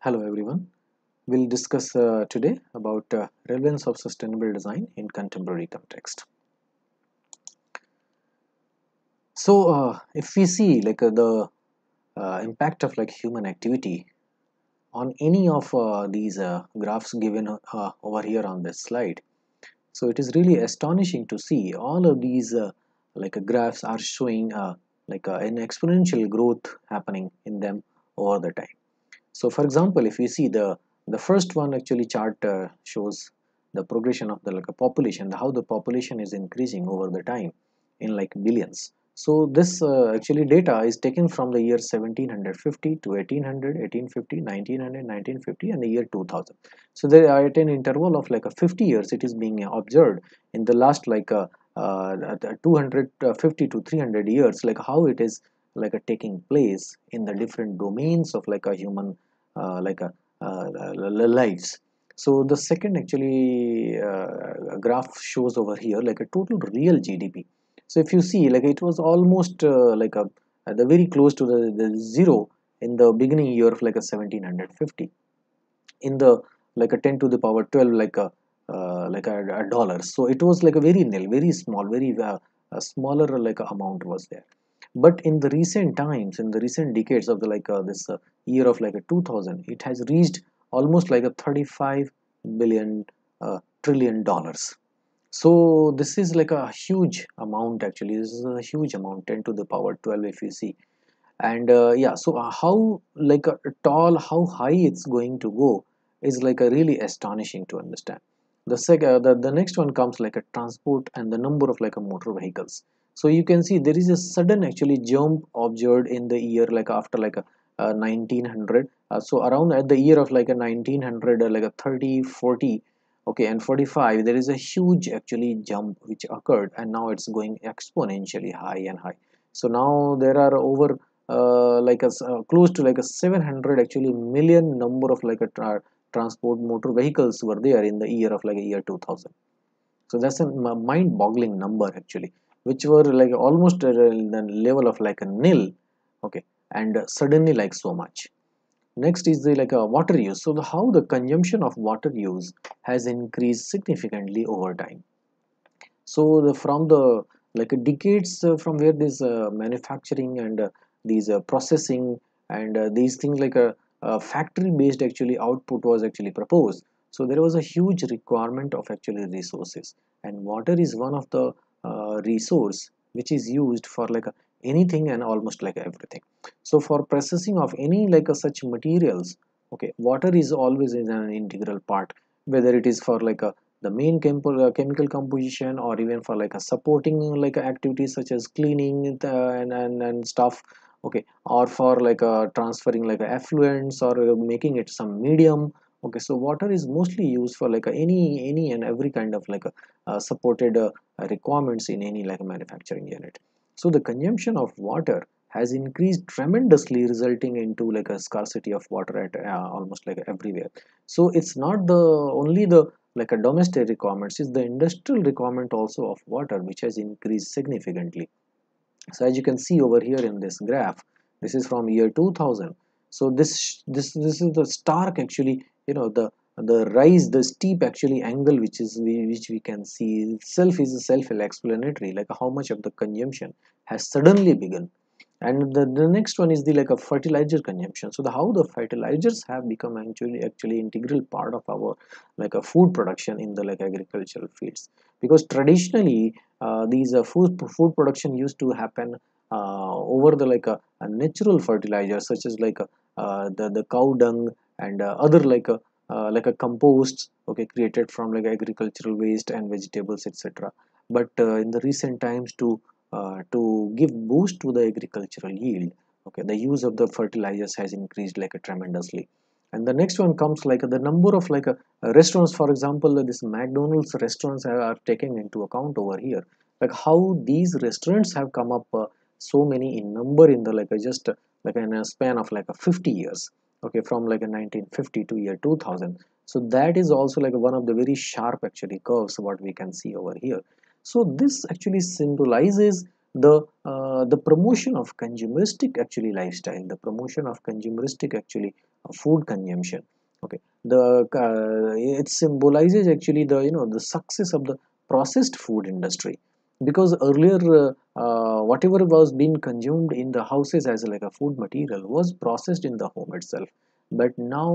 Hello everyone. We'll discuss uh, today about uh, relevance of sustainable design in contemporary context. So uh, if we see like uh, the uh, impact of like human activity on any of uh, these graphs given over here on this slide. So it is really astonishing to see all of these like graphs are showing like an exponential growth happening in them over the time so for example, if we see the, the first one actually chart uh, shows the progression of the like a population, how the population is increasing over the time in like billions. So this uh, actually data is taken from the year 1750 to 1800, 1850, 1900, 1950 and the year 2000. So there are at an interval of like a 50 years it is being observed in the last like a uh, uh 250 to 300 years like how it is like a taking place in the different domains of like a human uh, like a, uh, uh, lights so the second actually graph shows over here like a total real GDP so if you see like it was almost like a the very close to the, the zero in the beginning year of like a 1750 in the like a 10 to the power 12 like a uh, like a, a dollar so it was like a very nil very small very uh, smaller like amount was there but in the recent times in the recent decades of the like uh, this uh, year of like a 2000 it has reached almost like a 35 billion uh, trillion dollars so this is like a huge amount actually this is a huge amount 10 to the power 12 if you see and uh, yeah so uh, how like a uh, tall how high it's going to go is like a really astonishing to understand the, sec the the next one comes like a transport and the number of like a motor vehicles so you can see there is a sudden actually jump observed in the year like after like a, 1900 uh, so around at the year of like a 1900 or uh, like a 30 40 okay and 45 there is a huge actually jump which occurred and now it's going exponentially high and high so now there are over uh, like a uh, close to like a 700 actually million number of like a tra transport motor vehicles were there in the year of like a year 2000 so that's a mind boggling number actually which were like almost at the level of like a nil okay and suddenly like so much next is the like a water use so the, how the consumption of water use has increased significantly over time so the, from the like decades uh, from where this uh, manufacturing and uh, these uh, processing and uh, these things like a, a factory based actually output was actually proposed so there was a huge requirement of actually resources and water is one of the resource which is used for like anything and almost like everything so for processing of any like such materials okay water is always is an integral part whether it is for like a the main uh, chemical composition or even for like a supporting like activities such as cleaning uh, and, and, and stuff okay or for like a uh, transferring like effluents or making it some medium okay so water is mostly used for like any any and every kind of like a, uh, supported uh, requirements in any like manufacturing unit so the consumption of water has increased tremendously resulting into like a scarcity of water at uh, almost like everywhere so it's not the only the like a domestic requirements is the industrial requirement also of water which has increased significantly so as you can see over here in this graph this is from year 2000 so this this this is the stark actually you know the the rise the steep actually angle which is which we can see itself is self-explanatory like how much of the consumption has suddenly begun and the, the next one is the like a fertilizer consumption so the how the fertilizers have become actually actually integral part of our like a food production in the like agricultural fields because traditionally uh, these uh, food food production used to happen uh, over the like a, a natural fertilizer such as like a, uh, the the cow dung and uh, other like a uh, uh, like a compost okay created from like agricultural waste and vegetables etc but in the recent times to to give boost to the agricultural yield okay the use of the fertilizers has increased like a tremendously and the next one comes like the number of like restaurants for example this mcdonald's restaurants are, taken into account over here like how these restaurants have come up uh, so many in number in the like uh, just uh, like in a span of like uh, 50 years okay from like a 1950 to year 2000 so that is also like one of the very sharp actually curves what we can see over here so this actually symbolizes the uh, the promotion of consumeristic actually lifestyle the promotion of consumeristic actually uh, food consumption okay the uh, it symbolizes actually the you know the success of the processed food industry because earlier uh, whatever was being consumed in the houses as like a food material was processed in the home itself but now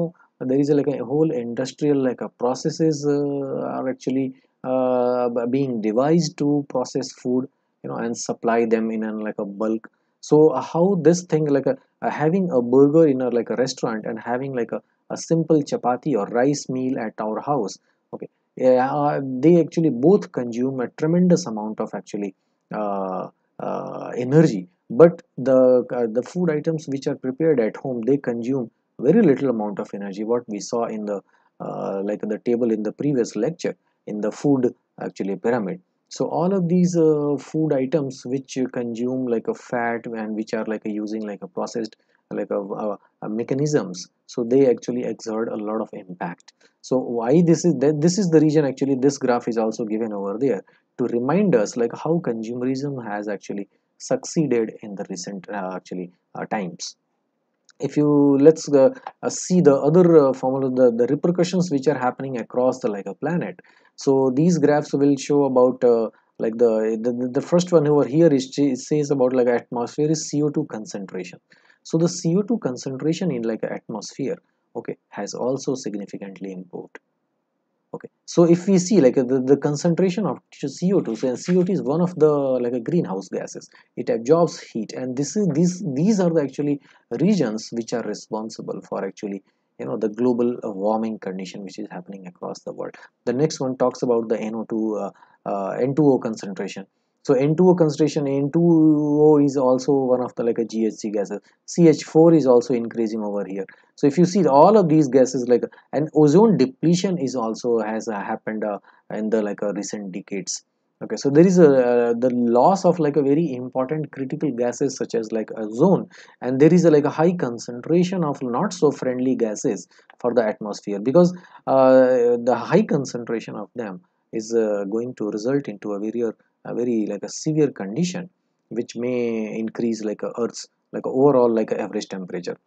there is like a whole industrial like a processes uh, are actually uh, being devised to process food you know and supply them in an like a bulk so uh, how this thing like a, having a burger in a like a restaurant and having like a, a simple chapati or rice meal at our house okay uh, they actually both consume a tremendous amount of actually uh, uh, energy but the uh, the food items which are prepared at home they consume very little amount of energy what we saw in the uh, like the table in the previous lecture in the food actually pyramid so all of these uh, food items which consume like a fat and which are like using like a processed like a, a, a mechanisms so they actually exert a lot of impact so why this is this is the reason. actually this graph is also given over there to remind us like how consumerism has actually succeeded in the recent uh, actually uh, times if you let's uh, uh, see the other uh, formula the, the repercussions which are happening across the like a planet so these graphs will show about uh, like the, the the first one over here is says about like atmospheric co2 concentration so the CO2 concentration in like atmosphere, okay, has also significantly improved. Okay, so if we see like the, the concentration of CO2, so CO2 is one of the like a greenhouse gases. It absorbs heat, and this is these these are the actually regions which are responsible for actually you know the global uh, warming condition which is happening across the world. The next one talks about the NO2 uh, uh, N2O concentration so N2O concentration, N2O is also one of the like a GHC gases. CH4 is also increasing over here. So if you see all of these gases like an ozone depletion is also has uh, happened uh, in the like uh, recent decades. Okay, so there is a, uh, the loss of like a very important critical gases such as like ozone and there is a, like a high concentration of not so friendly gases for the atmosphere because uh, the high concentration of them is uh, going to result into a very a very like a severe condition which may increase like earth's like overall like average temperature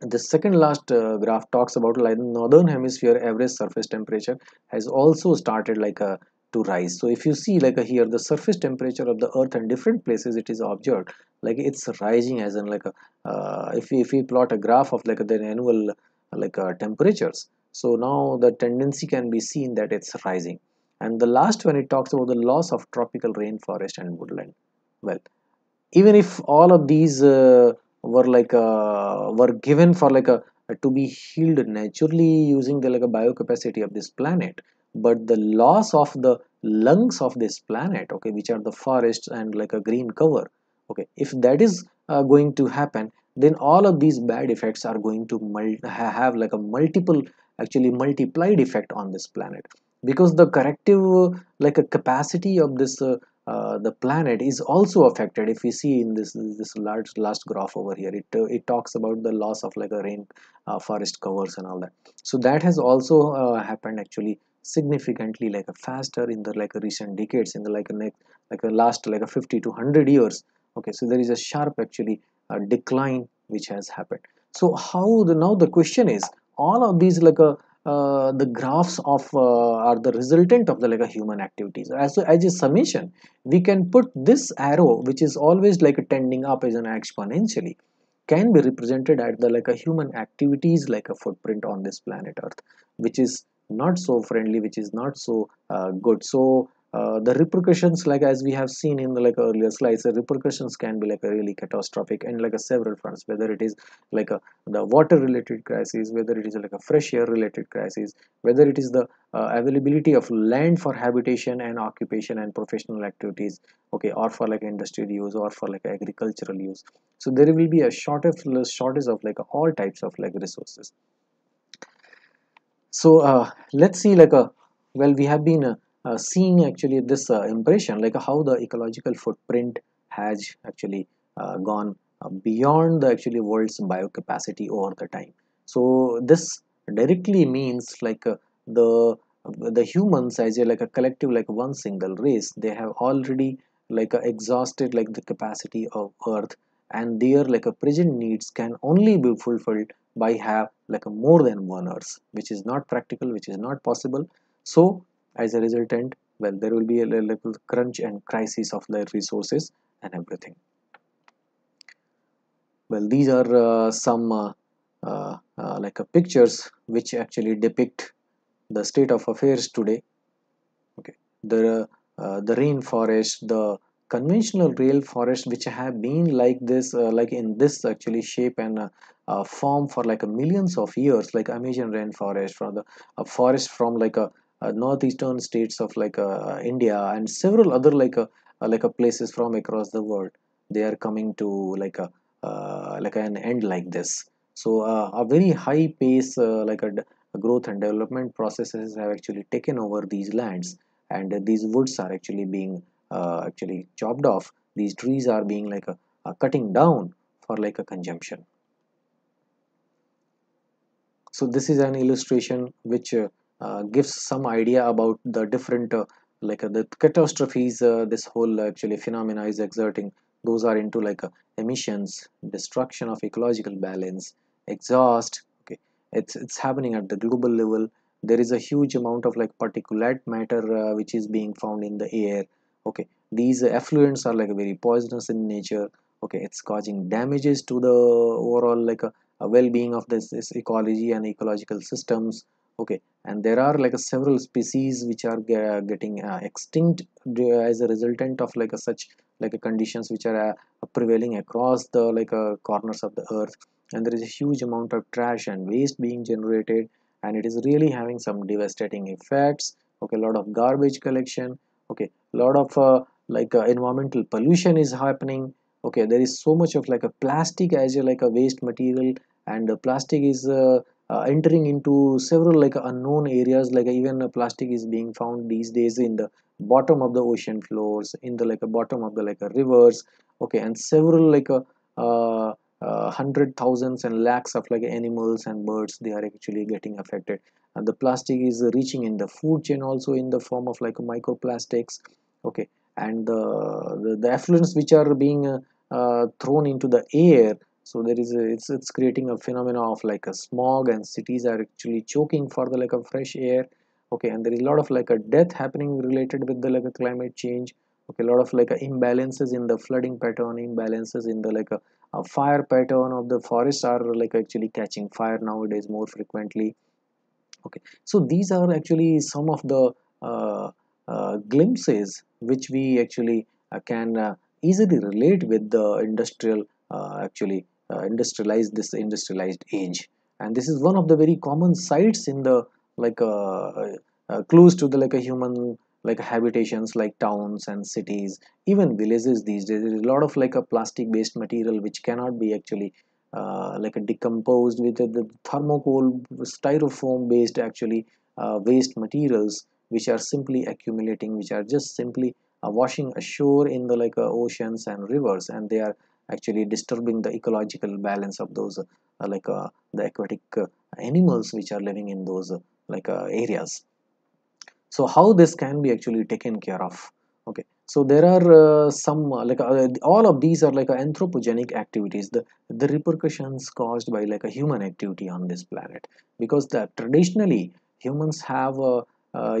the second last uh, graph talks about like northern hemisphere average surface temperature has also started like a uh, to rise so if you see like a, uh, here the surface temperature of the earth and different places it is observed like it's rising as in like a, uh, uh, if, we, if we plot a graph of like the annual like uh, temperatures so now the tendency can be seen that it's rising and the last one it talks about the loss of tropical rainforest and woodland well even if all of these uh, were like uh, were given for like a to be healed naturally using the like a biocapacity of this planet but the loss of the lungs of this planet okay which are the forests and like a green cover okay if that is uh, going to happen then all of these bad effects are going to have like a multiple actually multiplied effect on this planet because the corrective uh, like a capacity of this uh, uh, the planet is also affected if we see in this this large last graph over here it uh, it talks about the loss of like a rain uh, forest covers and all that so that has also uh, happened actually significantly like a faster in the like a recent decades in the like a next like a last like a 50 to 100 years okay so there is a sharp actually a decline which has happened so how the now the question is all of these like a uh, the graphs of uh, are the resultant of the like a human activities as as a summation we can put this arrow which is always like a tending up as an exponentially can be represented at the like a human activities like a footprint on this planet earth which is not so friendly which is not so uh, good so uh, the repercussions like as we have seen in the like earlier slides the repercussions can be like a really catastrophic and like a several fronts whether it is like a the water related crisis whether it is like a fresh air related crisis whether it is the uh, availability of land for habitation and occupation and professional activities okay or for like industrial use or for like agricultural use so there will be a shortage shortage of like all types of like resources so uh, let's see like a uh, well we have been uh, uh, seeing actually this uh, impression like how the ecological footprint has actually uh, gone uh, beyond the actually world's biocapacity over the time so this directly means like uh, the the humans as a like a collective like one single race they have already like uh, exhausted like the capacity of earth and their like a present needs can only be fulfilled by have like a more than one earth which is not practical which is not possible so as a resultant well there will be a little crunch and crisis of the resources and everything well these are uh, some uh, uh, uh like uh, pictures which actually depict the state of affairs today okay the uh, the rainforest the conventional real forest which have been like this like in this actually shape and form for like millions of years like Amazon rainforest from the forest from like a uh, northeastern states of like uh, India and several other like uh, like places from across the world they are coming to like a like an end like this so a very high pace like a growth and development processes have actually taken over these lands and these woods are actually being uh, actually chopped off these trees are being like a, a, cutting down for like a consumption so this is an illustration which uh, uh, gives some idea about the different uh, like uh, the catastrophes this whole actually phenomena is exerting those are into like emissions destruction of ecological balance exhaust okay it's it's happening at the global level there is a huge amount of like particulate matter uh, which is being found in the air okay these effluents are like very poisonous in nature okay it's causing damages to the overall like a, well-being of this, this, ecology and ecological systems okay and there are like several species which are getting uh, extinct as a resultant of like such like conditions which are uh, prevailing across the like uh, corners of the earth and there is a huge amount of trash and waste being generated and it is really having some devastating effects okay a lot of garbage collection okay a lot of uh, like uh, environmental pollution is happening okay there is so much of like a plastic as a like a waste material and plastic is uh, entering into several like unknown areas like even plastic is being found these days in the bottom of the ocean floors in the like a bottom of the like a rivers okay and several like a uh, uh, uh, hundred thousands and lakhs of like animals and birds they are actually getting affected and the plastic is reaching in the food chain also in the form of like microplastics okay and the the, the effluents which are being uh, uh, thrown into the air so there is a, it's it's creating a phenomena of like a smog and cities are actually choking for the like a fresh air okay and there is a lot of like a death happening related with the like a climate change okay a lot of like a imbalances in the flooding pattern imbalances in the like a, a fire pattern of the forests are like actually catching fire nowadays more frequently okay so these are actually some of the uh, uh, glimpses which we actually uh, can uh, easily relate with the industrial uh, actually uh, industrialized this industrialized age and this is one of the very common sites in the like uh, uh, uh, close to the like a human like habitations like towns and cities even villages these days there is a lot of like a plastic based material which cannot be actually uh, like a decomposed with the, thermocol styrofoam based actually uh, waste materials which are simply accumulating which are just simply uh, washing ashore in the like uh, oceans and rivers and they are actually disturbing the ecological balance of those uh, like uh, the aquatic uh, animals which are living in those like areas so how this can be actually taken care of okay so there are uh, some uh, like uh, all of these are like anthropogenic activities the the repercussions caused by like a human activity on this planet because traditionally humans have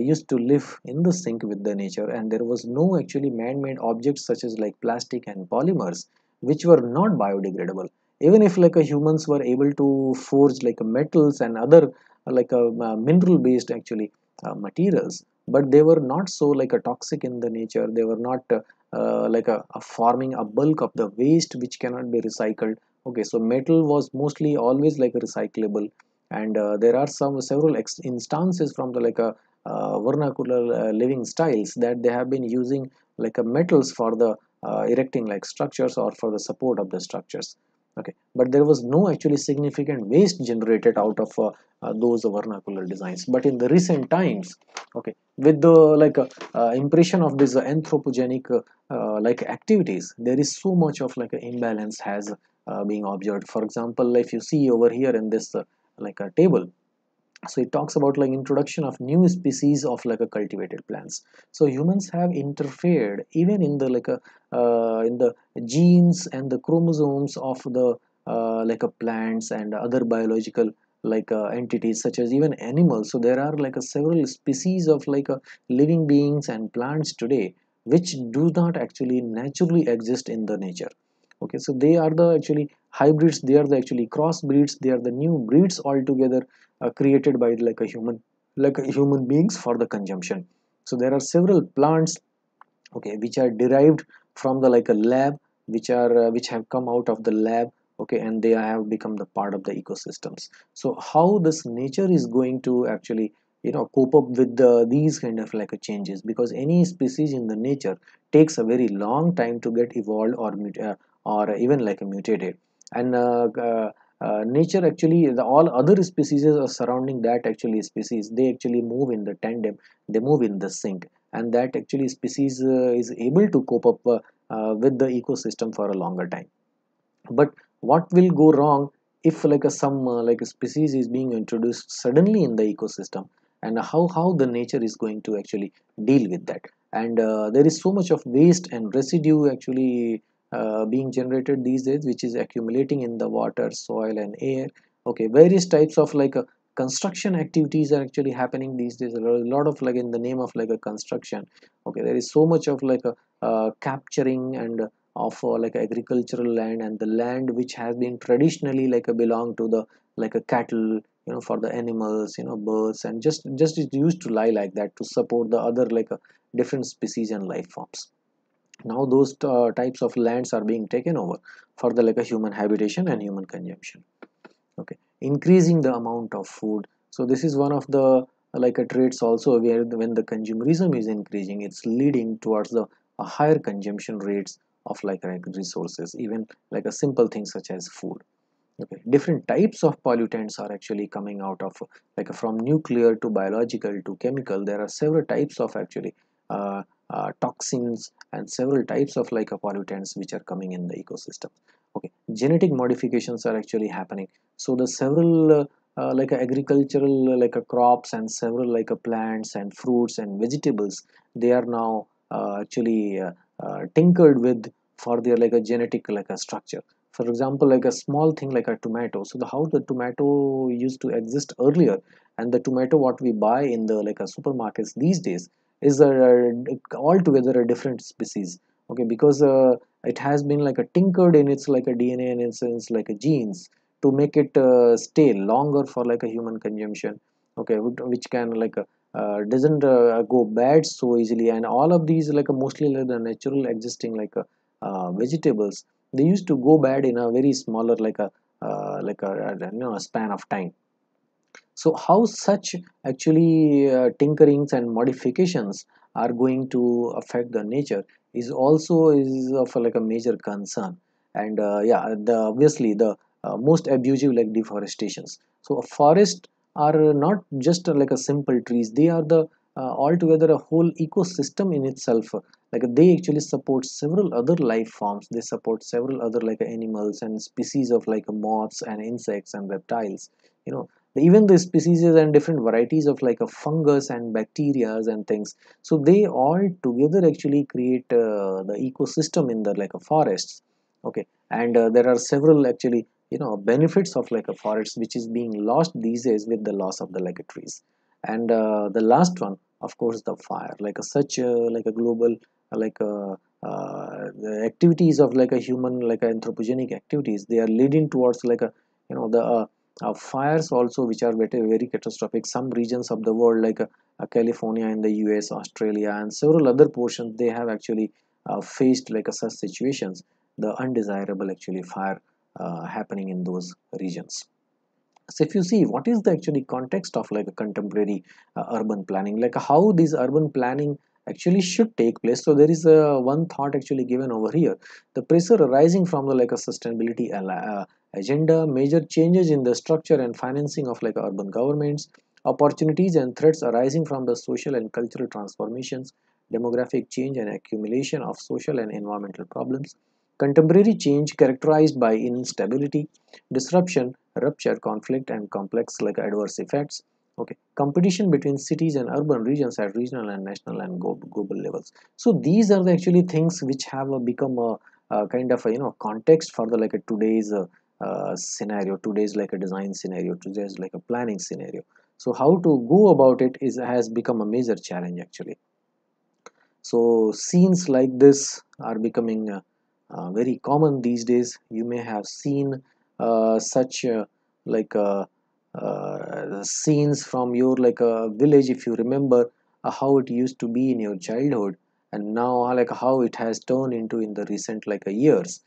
used to live in the sync with the nature and there was no actually man-made objects such as like plastic and polymers which were not biodegradable even if like humans were able to forge like metals and other like a uh, mineral based actually uh, materials but they were not so like a toxic in the nature they were not uh, uh, like a, a, forming a bulk of the waste which cannot be recycled okay so metal was mostly always like recyclable and uh, there are some several instances from the like a uh, vernacular living styles that they have been using like a metals for the uh, erecting like structures or for the support of the structures okay but there was no actually significant waste generated out of uh, uh, those vernacular designs but in the recent times okay with the like uh, uh impression of this anthropogenic uh, like activities there is so much of like imbalance has being observed for example if you see over here in this like a table so it talks about like introduction of new species of like a cultivated plants so humans have interfered even in the like a uh, uh, in the genes and the chromosomes of the uh, like a uh, plants and other biological like uh, entities such as even animals so there are like a uh, several species of like a living beings and plants today which do not actually naturally exist in the nature okay so they are the actually hybrids they are the actually crossbreeds they are the new breeds altogether uh, created by like a human like a human beings for the consumption so there are several plants okay which are derived from the like a lab which are uh, which have come out of the lab okay and they have become the part of the ecosystems so how this nature is going to actually you know cope up with the, these kind of like changes because any species in the nature takes a very long time to get evolved or uh, or even like a mutated and uh, uh, uh, nature actually the all other species are surrounding that actually species they actually move in the tandem they move in the sync and that actually species is able to cope up with the ecosystem for a longer time but what will go wrong if like a some uh, like a species is being introduced suddenly in the ecosystem and how how the nature is going to actually deal with that and uh, there is so much of waste and residue actually uh, being generated these days which is accumulating in the water soil and air okay various types of like uh, construction activities are actually happening these days a lot of like in the name of like a construction okay there is so much of like a uh, capturing and of uh, like agricultural land and the land which has been traditionally like a uh, belong to the like a cattle you know for the animals you know birds and just just it used to lie like that to support the other like different species and life forms now those uh, types of lands are being taken over for the like a human habitation and human consumption okay increasing the amount of food so this is one of the like a traits also where when the consumerism is increasing it's leading towards the higher consumption rates of like, like resources even like a simple thing such as food okay different types of pollutants are actually coming out of like from nuclear to biological to chemical there are several types of actually uh, uh, toxins and several types of like pollutants which are coming in the ecosystem okay genetic modifications are actually happening so the several uh, uh, like agricultural like crops and several like plants and fruits and vegetables they are now uh, actually uh, tinkered with for their like a genetic like a structure for example like a small thing like a tomato so the how the tomato used to exist earlier and the tomato what we buy in the like a supermarkets these days is a, altogether a different species okay because uh, it has been like a tinkered in its like a dna and its, its like a genes to make it uh, stay longer for like a human consumption okay which can like uh, uh doesn't uh, go bad so easily and all of these like mostly like the natural existing like uh, vegetables they used to go bad in a very smaller like a like a, you know, a span of time so how such actually uh, tinkerings and modifications are going to affect the nature is also is of like a major concern and uh, yeah the obviously the uh, most abusive like deforestations so forests are not just uh, like a simple trees they are the uh, altogether a whole ecosystem in itself like they actually support several other life forms they support several other like animals and species of like moths and insects and reptiles you know even the species and different varieties of like a fungus and bacteria and things so they all together actually create uh, the ecosystem in the like a forests okay and uh, there are several actually you know benefits of like a forest which is being lost these days with the loss of the like trees and uh, the last one of course the fire like a such like a global like a uh, the activities of like a human like anthropogenic activities they are leading towards like a you know the uh, uh, fires also which are very, very catastrophic some regions of the world like uh, california in the us australia and several other portions they have actually uh, faced like uh, such situations the undesirable actually fire uh, happening in those regions so if you see what is the actually context of like a contemporary urban planning like how this urban planning actually should take place so there is a one thought actually given over here the pressure arising from the like a sustainability uh, agenda, major changes in the structure and financing of like urban governments, opportunities and threats arising from the social and cultural transformations, demographic change and accumulation of social and environmental problems, contemporary change characterized by instability, disruption, rupture, conflict and complex like adverse effects, okay competition between cities and urban regions at regional and national and global levels so these are the actually things which have become a, a kind of a, you know context for the like today's uh, uh, scenario today is like a design scenario today is like a planning scenario so how to go about it is has become a major challenge actually so scenes like this are becoming uh, uh, very common these days you may have seen uh, such uh, like uh, scenes from your like a village if you remember how it used to be in your childhood and now like how it has turned into in the recent like years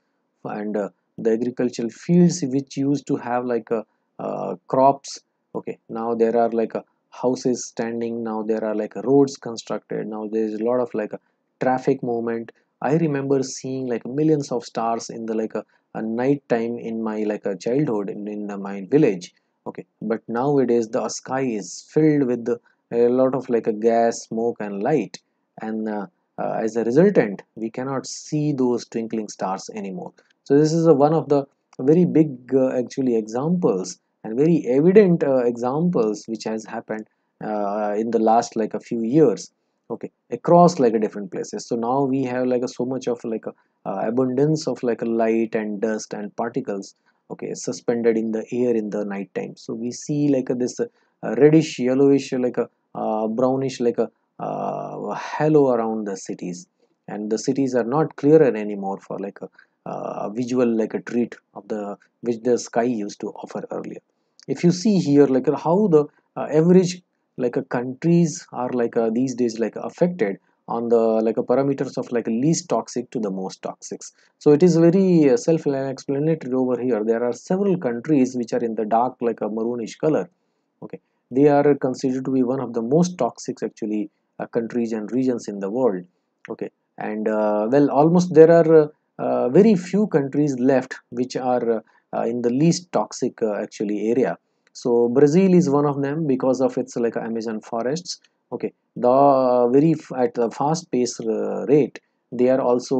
and the agricultural fields which used to have like a, uh, uh, crops okay now there are like a uh, houses standing now there are like uh, roads constructed now there is a lot of like a traffic movement i remember seeing like millions of stars in the like a, a night time in my like a childhood in, in the, my village okay but nowadays the sky is filled with the, a lot of like a gas smoke and light and uh, uh, as a resultant we cannot see those twinkling stars anymore so this is a, one of the very big uh, actually examples and very evident uh, examples which has happened uh, in the last like a few years okay across like a different places so now we have like a so much of like a uh, abundance of like a light and dust and particles okay suspended in the air in the night time so we see like a, this uh, reddish yellowish like a uh, brownish like a halo around the cities and the cities are not clearer anymore for like a uh, visual like a treat of the which the sky used to offer earlier if you see here like uh, how the uh, average like uh, countries are like uh, these days like affected on the like uh, parameters of like least toxic to the most toxics so it is very self-explanatory over here there are several countries which are in the dark like a maroonish color okay they are considered to be one of the most toxic actually countries and regions in the world okay and well almost there are uh, very few countries left which are uh, uh, in the least toxic actually area so brazil is one of them because of its like amazon forests okay the very at the fast pace rate they are also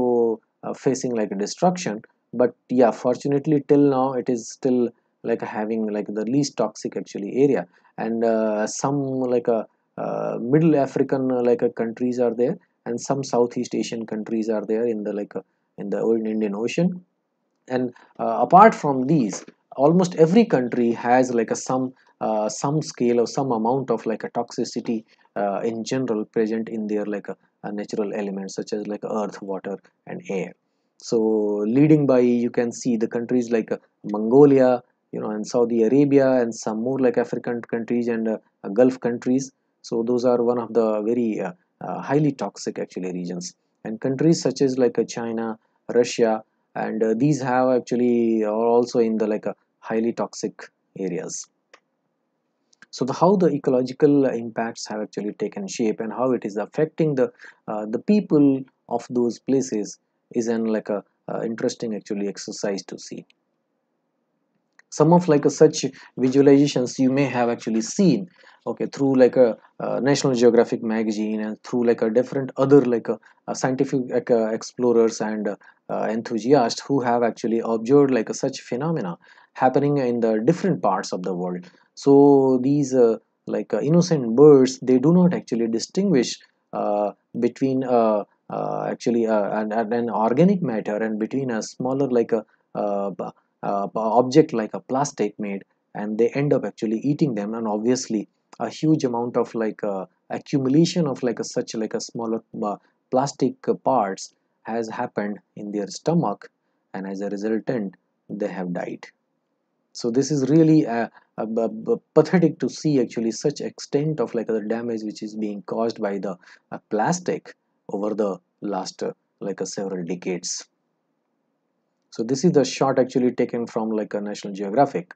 facing like destruction but yeah fortunately till now it is still like having like the least toxic actually area and uh, some like a uh, middle african like countries are there and some southeast asian countries are there in the like in the old Indian Ocean. And uh, apart from these, almost every country has like a some uh, some scale or some amount of like a toxicity uh, in general present in their like a, a, natural elements such as like earth water and air so leading by you can see the countries like uh, mongolia you know and saudi arabia and some more like african countries and uh, gulf countries so those are one of the very highly toxic actually regions and countries such as like china Russia and uh, these have actually uh, are also in the like uh, highly toxic areas so the, how the ecological impacts have actually taken shape and how it is affecting the uh, the people of those places is an like a uh, uh, interesting actually exercise to see some of like a such visualizations you may have actually seen okay through like a national geographic magazine and through like a different other like a, a scientific like, explorers and uh, enthusiasts who have actually observed like a, such phenomena happening in the different parts of the world so these uh, like uh, innocent birds they do not actually distinguish uh, between actually an, an organic matter and between a smaller like a uh, object like a plastic made and they end up actually eating them and obviously a huge amount of like uh, accumulation of like a, such like a smaller uh, plastic parts has happened in their stomach and as a resultant they have died so this is really a, a, a, pathetic to see actually such extent of like the damage which is being caused by the uh, plastic over the last uh, like uh, several decades so this is the shot actually taken from like a national geographic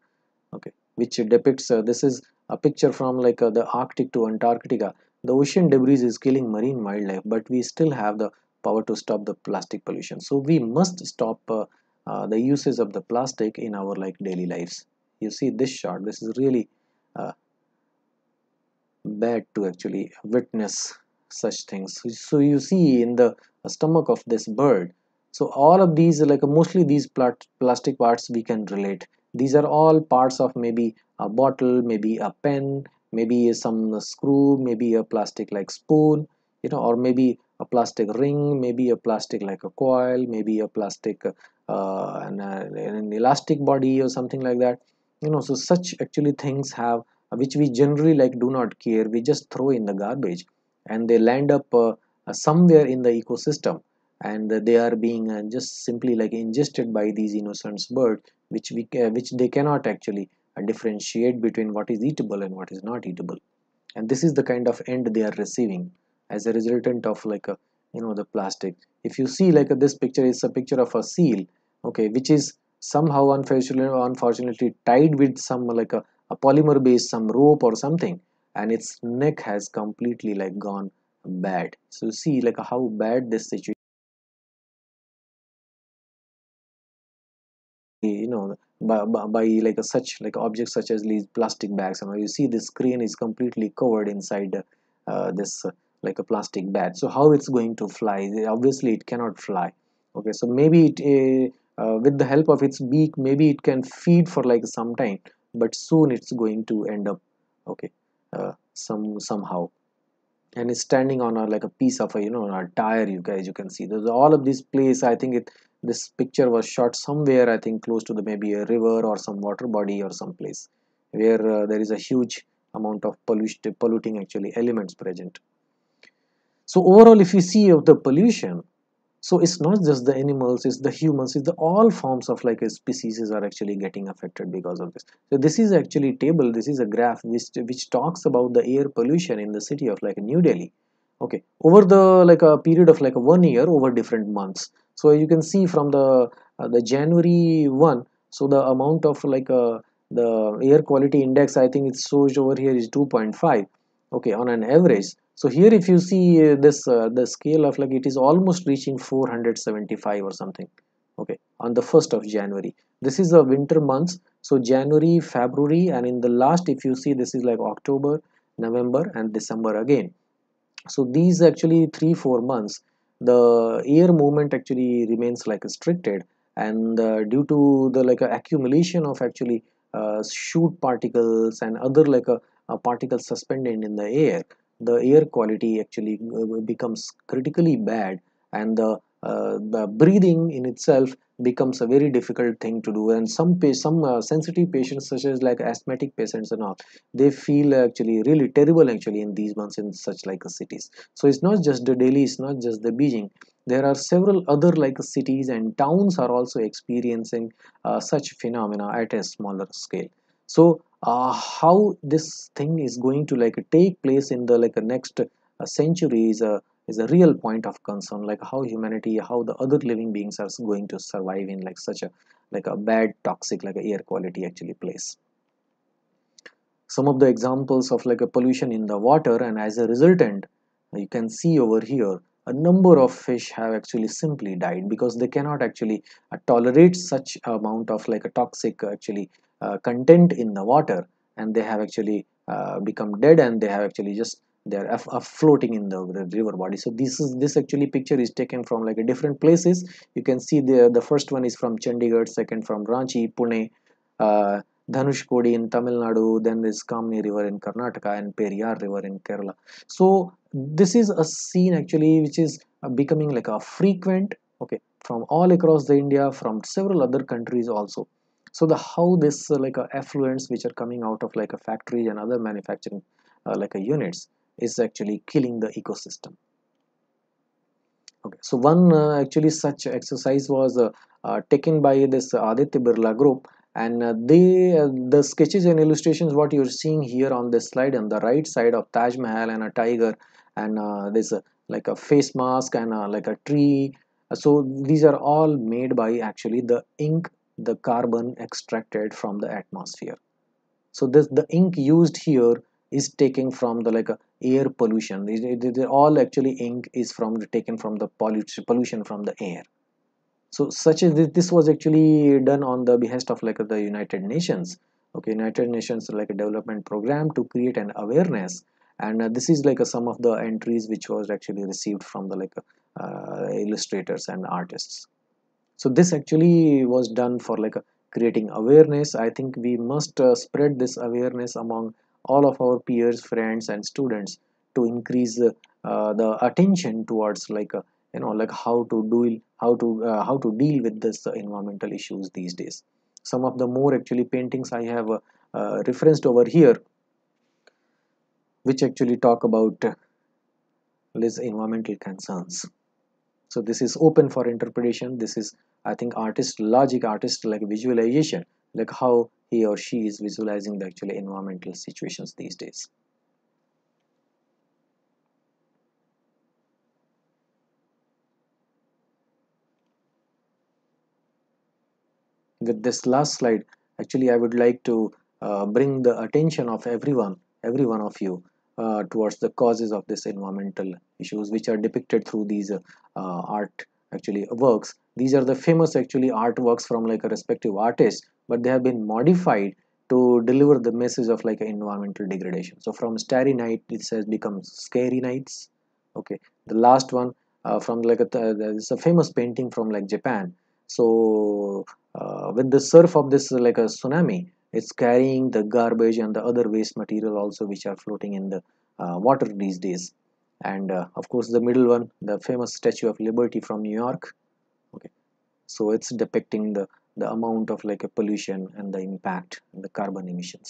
okay which depicts uh, this is a picture from like uh, the arctic to antarctica the ocean debris is killing marine wildlife but we still have the power to stop the plastic pollution so we must stop uh, uh the uses of the plastic in our like daily lives you see this shot this is really uh, bad to actually witness such things so you see in the stomach of this bird so all of these like mostly these plastic parts we can relate these are all parts of maybe a bottle maybe a pen maybe some screw maybe a plastic like spoon you know or maybe a plastic ring maybe a plastic like a coil maybe a plastic uh, an, uh, an, elastic body or something like that you know so such actually things have which we generally like do not care we just throw in the garbage and they land up uh, somewhere in the ecosystem and they are being uh, just simply like ingested by these innocent birds which we which they cannot actually uh, differentiate between what is eatable and what is not eatable and this is the kind of end they are receiving as a resultant of like a uh, you know the plastic if you see like this picture is a picture of a seal okay which is somehow unfortunately unfortunately tied with some like a, a polymer based some rope or something and its neck has completely like gone bad so see like how bad this situation know by, by, by like a such like objects such as these plastic bags and you, know, you see the screen is completely covered inside uh, this uh, like a plastic bag so how it's going to fly obviously it cannot fly okay so maybe it eh, uh, with the help of its beak maybe it can feed for like some time but soon it's going to end up okay uh, some somehow and it's standing on a like a piece of a you know a tire you guys you can see there's all of this place i think it this picture was shot somewhere I think close to the maybe a river or some water body or some place where uh, there is a huge amount of pollution, polluting actually elements present. So overall if you see of the pollution so it's not just the animals it's the humans it's the all forms of like species are actually getting affected because of this so this is actually table this is a graph which which talks about the air pollution in the city of like new delhi okay over the like a period of like one year over different months so you can see from the uh, the January one so the amount of like uh, the air quality index I think it shows over here is 2.5 okay on an average so here if you see uh, this uh, the scale of like it is almost reaching 475 or something okay on the 1st of January this is the winter months so January February and in the last if you see this is like October November and December again so these actually three four months the air movement actually remains like restricted and uh, due to the like accumulation of actually uh, shoot particles and other like a particles suspended in the air the air quality actually uh, becomes critically bad and the uh, the breathing in itself becomes a very difficult thing to do and some some uh, sensitive patients such as like asthmatic patients and all they feel actually really terrible actually in these months in such like cities so it's not just the delhi it's not just the beijing there are several other like cities and towns are also experiencing uh, such phenomena at a smaller scale so uh, how this thing is going to like take place in the like next uh, centuries uh, is a real point of concern like how humanity how the other living beings are going to survive in like such a like a bad toxic like air quality actually place some of the examples of like a pollution in the water and as a resultant you can see over here a number of fish have actually simply died because they cannot actually uh, tolerate such amount of like a toxic actually uh, content in the water and they have actually uh, become dead and they have actually just they are, floating in the, the, river body so this is this actually picture is taken from like different places you can see the the first one is from chandigarh second from ranchi pune uh, Dhanushkodi in Tamil Nadu, then this Kamni River in Karnataka and Periyar River in Kerala. So this is a scene actually which is uh, becoming like a frequent, okay, from all across the India, from several other countries also. So the how this uh, like a effluents which are coming out of like a factory and other manufacturing uh, like a units, is actually killing the ecosystem okay so one uh, actually such exercise was uh, uh, taken by this aditya birla group and uh, they uh, the sketches and illustrations what you're seeing here on this slide on the right side of taj mahal and a tiger and uh, this like a face mask and like a tree so these are all made by actually the ink the carbon extracted from the atmosphere so this the ink used here is taking from the like uh, air pollution all actually ink is from the, taken from the pollution from the air so such as this, this was actually done on the behest of like uh, the united nations okay united nations like a development program to create an awareness and uh, this is like uh, some of the entries which was actually received from the like uh, uh illustrators and artists so this actually was done for like creating awareness i think we must spread this awareness among all of our peers friends and students to increase uh, the attention towards like uh, you know like how to do how to uh, how to deal with this uh, environmental issues these days some of the more actually paintings i have uh, uh, referenced over here which actually talk about these environmental concerns so this is open for interpretation this is i think artist logic artist like visualization like how he or she is visualizing the actual environmental situations these days. With this last slide, actually I would like to uh, bring the attention of everyone, every one of you uh, towards the causes of this environmental issues which are depicted through these uh, art actually works these are the famous actually artworks from like a respective artist but they have been modified to deliver the message of like environmental degradation so from starry night it has become scary nights okay the last one uh, from like a it's a famous painting from like japan so uh, with the surf of this like a tsunami it's carrying the garbage and the other waste material also which are floating in the uh, water these days and uh, of course the middle one the famous statue of liberty from new york so it's depicting the the amount of like a pollution and the impact and the carbon emissions